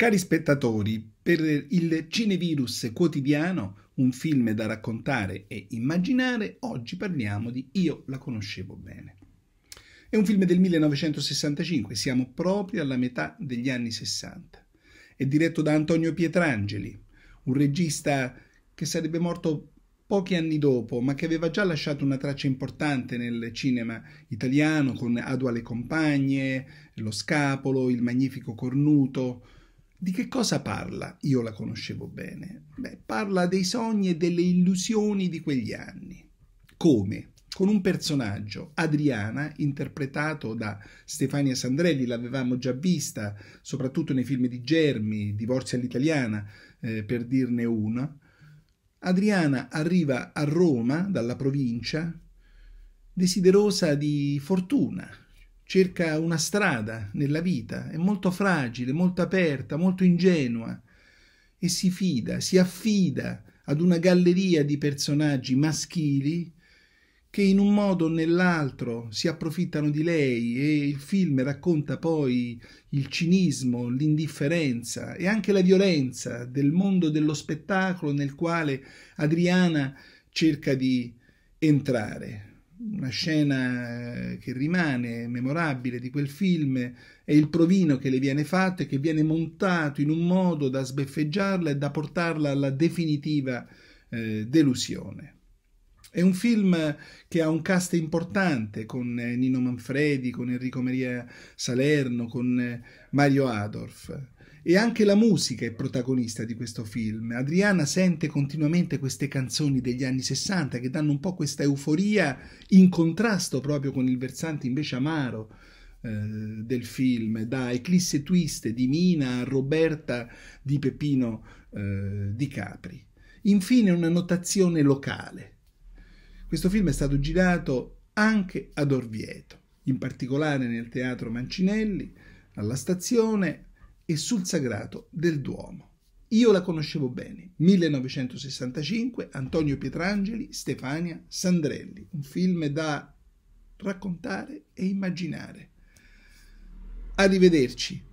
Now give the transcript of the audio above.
Cari spettatori, per il Cinevirus quotidiano, un film da raccontare e immaginare, oggi parliamo di Io la conoscevo bene. È un film del 1965, siamo proprio alla metà degli anni 60. È diretto da Antonio Pietrangeli, un regista che sarebbe morto pochi anni dopo, ma che aveva già lasciato una traccia importante nel cinema italiano con Adua le compagne, Lo scapolo, Il magnifico cornuto, di che cosa parla? Io la conoscevo bene. Beh, parla dei sogni e delle illusioni di quegli anni. Come? Con un personaggio, Adriana, interpretato da Stefania Sandrelli, l'avevamo già vista, soprattutto nei film di Germi, Divorzio all'italiana, eh, per dirne una. Adriana arriva a Roma dalla provincia, desiderosa di fortuna, cerca una strada nella vita, è molto fragile, molto aperta, molto ingenua e si fida, si affida ad una galleria di personaggi maschili che in un modo o nell'altro si approfittano di lei e il film racconta poi il cinismo, l'indifferenza e anche la violenza del mondo dello spettacolo nel quale Adriana cerca di entrare una scena eh, che rimane memorabile di quel film è il provino che le viene fatto e che viene montato in un modo da sbeffeggiarla e da portarla alla definitiva eh, delusione. È un film che ha un cast importante con eh, Nino Manfredi, con Enrico Maria Salerno, con eh, Mario Adorf e anche la musica è protagonista di questo film. Adriana sente continuamente queste canzoni degli anni 60 che danno un po' questa euforia in contrasto proprio con il versante invece amaro eh, del film, da Eclisse Twist di Mina a Roberta di Pepino eh, di Capri. Infine una notazione locale. Questo film è stato girato anche ad Orvieto, in particolare nel teatro Mancinelli, alla stazione, e sul sagrato del Duomo. Io la conoscevo bene. 1965, Antonio Pietrangeli, Stefania Sandrelli. Un film da raccontare e immaginare. Arrivederci.